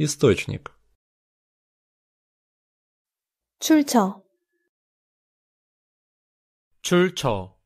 Источник. 출처. 출처.